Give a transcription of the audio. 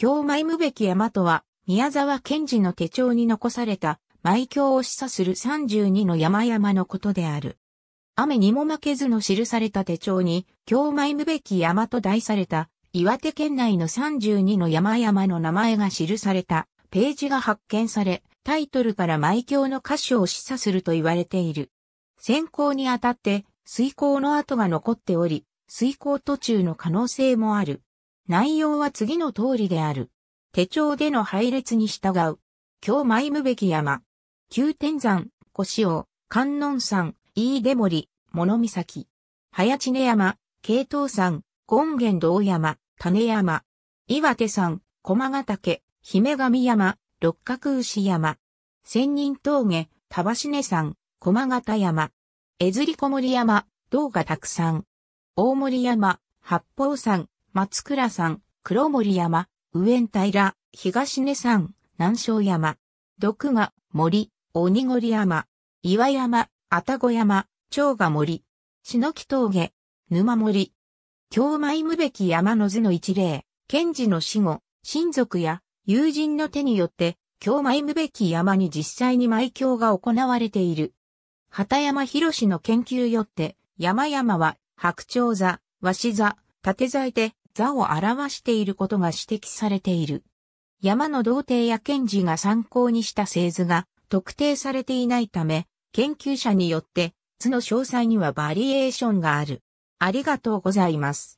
京舞むべき山とは、宮沢賢治の手帳に残された、埋京を示唆する32の山々のことである。雨にも負けずの記された手帳に、京舞むべき山と題された、岩手県内の32の山々の名前が記された、ページが発見され、タイトルから舞京の歌所を示唆すると言われている。選考にあたって、水行の跡が残っており、水行途中の可能性もある。内容は次の通りである。手帳での配列に従う。今日舞むべき山。九天山、小塩、観音山、飯出森、物岬。早知根山、慶東山、権現道山、種山。岩手山、駒ヶ岳、姫神山、六角牛山。千人峠、田橋根山、駒形山。江釣小森山、道がたくさん。大森山、八方山、松倉山、黒森山、上平、東根山、南昌山、毒が森、鬼越山、岩山、愛宕山、長が森、篠木峠、沼森、京舞むべき山の図の一例、賢治の死後、親族や友人の手によって、京舞むべき山に実際に埋京が行われている。畑山博の研究よって、山々は白鳥座、鷲座、縦材で、座を表していることが指摘されている。山の童貞や賢治が参考にした製図が特定されていないため、研究者によって図の詳細にはバリエーションがある。ありがとうございます。